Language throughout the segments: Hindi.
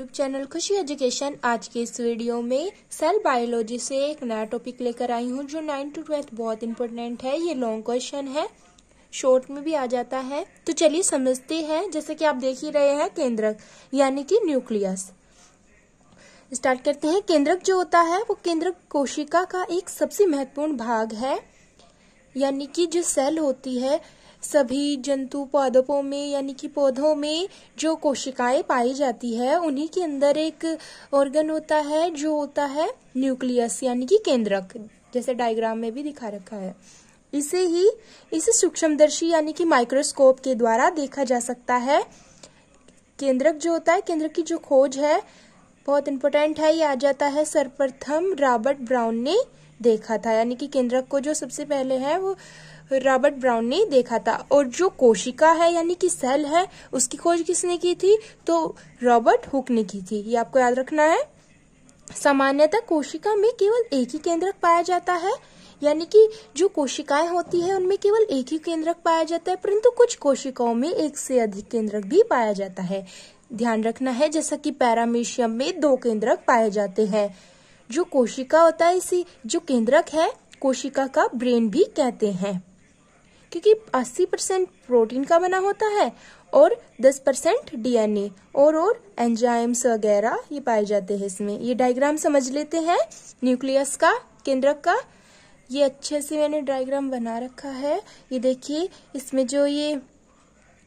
यूट्यूब चैनल खुशी एजुकेशन आज के इस वीडियो में सेल बायोलॉजी से एक नया टॉपिक लेकर आई हूँ जो नाइन टू ट्वेल्थ बहुत इंपॉर्टेंट है ये लॉन्ग क्वेश्चन है शॉर्ट में भी आ जाता है तो चलिए समझते हैं जैसे कि आप देख ही रहे हैं केंद्रक यानी कि न्यूक्लियस स्टार्ट करते हैं केंद्रक जो होता है वो केंद्रक कोशिका का एक सबसे महत्वपूर्ण भाग है यानी कि जो सेल होती है सभी जंतु पौधों में यानी कि पौधों में जो कोशिकाएं पाई जाती है उन्हीं के अंदर एक ऑर्गन होता है जो होता है न्यूक्लियस यानी कि केंद्रक जैसे डायग्राम में भी दिखा रखा है इसे ही इसे सूक्ष्मदर्शी यानी कि माइक्रोस्कोप के द्वारा देखा जा सकता है केंद्रक जो होता है केंद्रक की जो खोज है बहुत इंपॉर्टेंट है ये आ जाता है सर्वप्रथम रॉबर्ट ब्राउन ने देखा था यानी कि केंद्रक को जो सबसे पहले है वो रॉबर्ट ब्राउन ने देखा था और जो कोशिका है यानी कि सेल है उसकी खोज किसने की थी तो रॉबर्ट हुक ने की थी ये आपको याद रखना है सामान्यतः कोशिका में केवल एक ही केंद्रक पाया जाता है यानी कि जो कोशिकाएं होती है उनमें केवल एक ही केंद्रक पाया जाता है परंतु कुछ कोशिकाओं में एक से अधिक केंद्रक भी पाया जाता है ध्यान रखना है जैसा कि पैरामीशियम में दो केंद्रक पाए जाते हैं जो कोशिका होता है इसी जो केंद्रक है कोशिका का ब्रेन भी कहते हैं क्योंकि 80 परसेंट प्रोटीन का बना होता है और 10 परसेंट डीएनए और और एंजाइम्स वगैरह ये पाए जाते हैं इसमें ये डायग्राम समझ लेते हैं न्यूक्लियस का केंद्रक का ये अच्छे से मैंने डायग्राम बना रखा है ये देखिए इसमें जो ये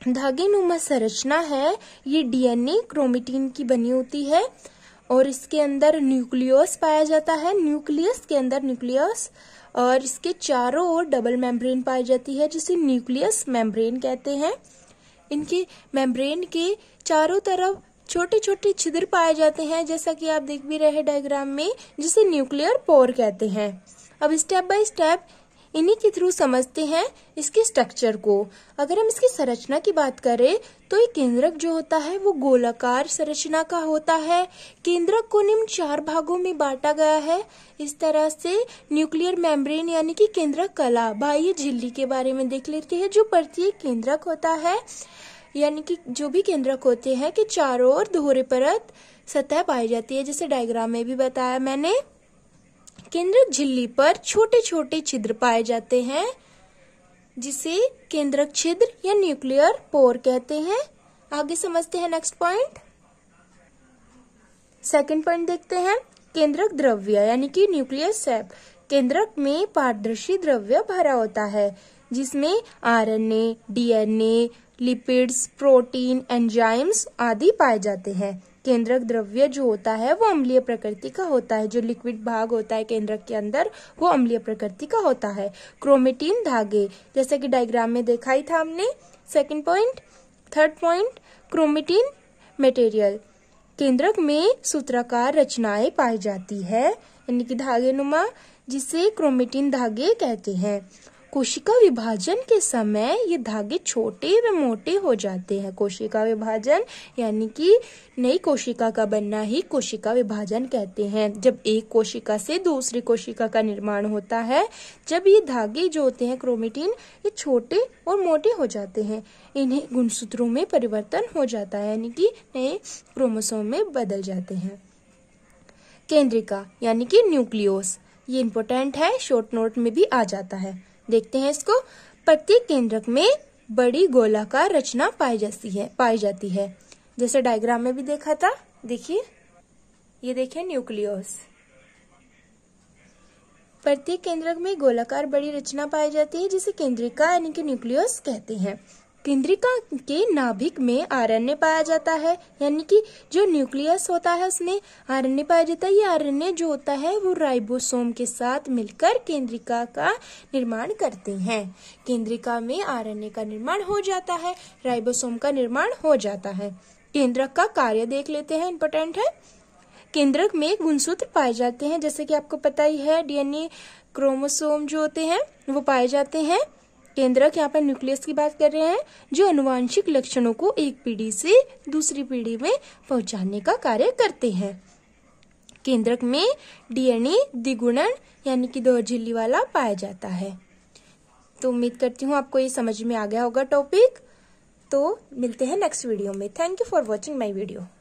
धागे नुमा संरचना है ये डीएनए क्रोमेटीन की बनी होती है और इसके अंदर न्यूक्लियस पाया जाता है न्यूक्लियस के अंदर न्यूक्लियस और इसके चारों ओर डबल मेम्ब्रेन पाई जाती है जिसे न्यूक्लियस मेम्ब्रेन कहते हैं इनके मेम्ब्रेन के चारों तरफ छोटे छोटे छिद्र पाए जाते हैं जैसा कि आप देख भी रहे डायग्राम में जिसे न्यूक्लियर पोर कहते हैं अब स्टेप बाय स्टेप इन्हीं के थ्रू समझते हैं इसके स्ट्रक्चर को अगर हम इसकी संरचना की बात करें तो ये केंद्रक जो होता है वो गोलाकार संरचना का होता है केंद्रक को निम्न चार भागों में बांटा गया है इस तरह से न्यूक्लियर मेम्ब्रेन यानी कि केंद्रक कला बाह्य झिल्ली के बारे में देख लेते हैं जो प्रत्येक केंद्रक होता है यानी कि जो भी केंद्रक होते हैं कि चारों ओर दोहरे परत सतह पाई जाती है जैसे डायग्राम में भी बताया मैंने केंद्रक झिल्ली पर छोटे छोटे छिद्र पाए जाते हैं जिसे केंद्रक छिद्र या न्यूक्लियर पोर कहते हैं आगे समझते हैं नेक्स्ट पॉइंट सेकंड पॉइंट देखते हैं केंद्रक द्रव्य यानी कि न्यूक्लियर सेप केंद्रक में पारदर्शी द्रव्य भरा होता है जिसमें RNA, DNA, lipids protein enzymes आदि पाए जाते हैं केंद्रक द्रव्य जो होता है वो अम्लीय प्रकृति का होता है जो लिक्विड भाग होता है केंद्रक के अंदर वो अम्लीय प्रकृति का होता है क्रोमेटीन धागे जैसा कि डायग्राम में देखा ही था हमने second point third point chromatin material केंद्रक में सूत्राकार रचनाएं पाई जाती है यानी कि धागे नुमा जिसे क्रोमेटीन धागे कहते हैं कोशिका विभाजन के समय ये धागे छोटे व मोटे हो जाते हैं कोशिका विभाजन यानी कि नई कोशिका का बनना ही कोशिका विभाजन कहते हैं जब एक कोशिका से दूसरी कोशिका का निर्माण होता है जब ये धागे जो होते हैं क्रोमेटिन ये छोटे और मोटे हो जाते हैं इन्हें गुणसूत्रों में परिवर्तन हो जाता है यानी कि नए क्रोमोसोम में बदल जाते हैं केंद्रिका यानी कि न्यूक्लियोस ये इंपॉर्टेंट है शॉर्ट नोट में भी आ जाता है देखते हैं इसको प्रत्येक केंद्रक में बड़ी गोलाकार रचना पाई जाती है पाई जाती है जैसे डायग्राम में भी देखा था देखिए ये देखे न्यूक्लियोस प्रत्येक केंद्रक में गोलाकार बड़ी रचना पाई जाती है जिसे केंद्रिका यानी कि न्यूक्लियस कहते हैं केंद्रिका के नाभिक में आरएनए पाया जाता है यानी कि जो न्यूक्लियस होता है उसमें आरएनए पाया जाता है ये आरएनए जो होता है वो राइबोसोम के साथ मिलकर केंद्रिका का निर्माण करते हैं केंद्रिका में आरएनए का निर्माण हो जाता है राइबोसोम का निर्माण हो जाता है केंद्रक का कार्य देख लेते हैं इम्पोर्टेंट है केंद्रक में गुणसूत्र पाए जाते हैं जैसे कि आपको पता ही है डीएनए क्रोमोसोम जो होते हैं वो पाए जाते हैं केंद्रक यहाँ पर न्यूक्लियस की बात कर रहे हैं जो अनुवांशिक लक्षणों को एक पीढ़ी से दूसरी पीढ़ी में पहुंचाने का कार्य करते हैं केंद्रक में डीएनए द्विगुणन यानी कि दोहर झिल्ली वाला पाया जाता है तो उम्मीद करती हूँ आपको ये समझ में आ गया होगा टॉपिक तो मिलते हैं नेक्स्ट वीडियो में thank you for watching my video